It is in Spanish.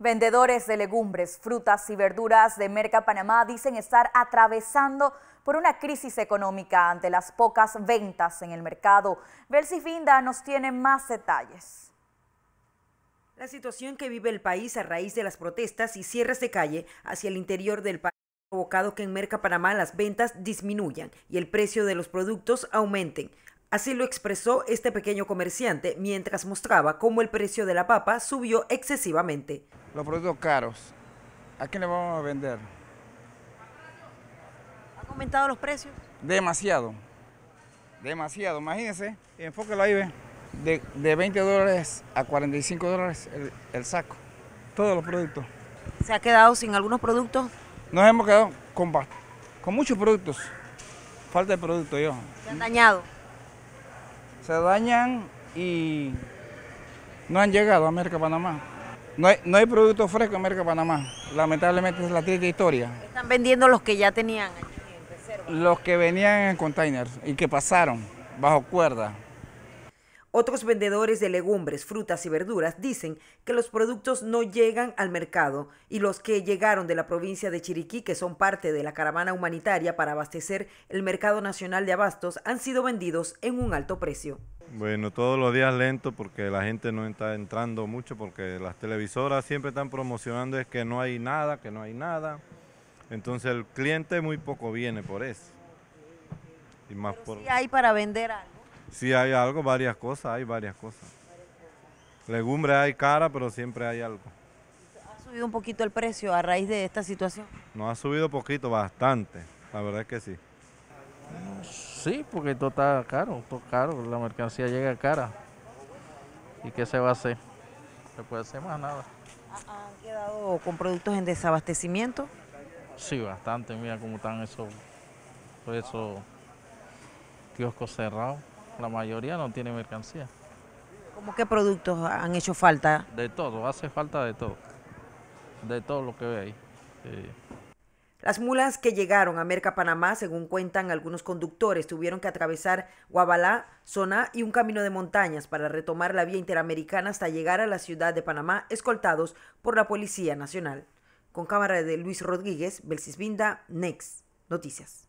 Vendedores de legumbres, frutas y verduras de Merca Panamá dicen estar atravesando por una crisis económica ante las pocas ventas en el mercado. si Vinda nos tiene más detalles. La situación que vive el país a raíz de las protestas y cierres de calle hacia el interior del país ha provocado que en Merca Panamá las ventas disminuyan y el precio de los productos aumenten. Así lo expresó este pequeño comerciante mientras mostraba cómo el precio de la papa subió excesivamente. Los productos caros, ¿a quién le vamos a vender? ¿Han aumentado los precios? Demasiado, demasiado, imagínense, enfoque ahí, ve. De, 20 dólares a 45 dólares el, saco, todos los productos. ¿Se ha quedado sin algunos productos? Nos hemos quedado con, con muchos productos, falta de producto yo. ¿Se han dañado? se dañan y no han llegado a América Panamá. No hay, producto fresco en América Panamá. Lamentablemente es la triste historia. Están vendiendo los que ya tenían en reserva. Los que venían en containers y que pasaron bajo cuerda. Otros vendedores de legumbres, frutas y verduras dicen que los productos no llegan al mercado y los que llegaron de la provincia de Chiriquí, que son parte de la caravana humanitaria para abastecer el mercado nacional de abastos, han sido vendidos en un alto precio. Bueno, todos los días lento porque la gente no está entrando mucho porque las televisoras siempre están promocionando es que no hay nada, que no hay nada. Entonces el cliente muy poco viene por eso. Y más por... hay para vender algo. Sí, hay algo, varias cosas, hay varias cosas. Legumbre hay cara, pero siempre hay algo. ¿Ha subido un poquito el precio a raíz de esta situación? No ha subido poquito, bastante. La verdad es que sí. Sí, porque todo está caro, todo caro, la mercancía llega cara. ¿Y qué se va a hacer? No se puede hacer más nada. ¿Han quedado con productos en desabastecimiento? Sí, bastante. Mira cómo están esos, esos kioscos cerrados. La mayoría no tiene mercancía. ¿Cómo qué productos han hecho falta? De todo, hace falta de todo. De todo lo que ve ahí. Las mulas que llegaron a Merca Panamá, según cuentan algunos conductores, tuvieron que atravesar Guabalá, Zona y un camino de montañas para retomar la vía interamericana hasta llegar a la ciudad de Panamá, escoltados por la Policía Nacional. Con cámara de Luis Rodríguez, Belcisbinda, Next Noticias.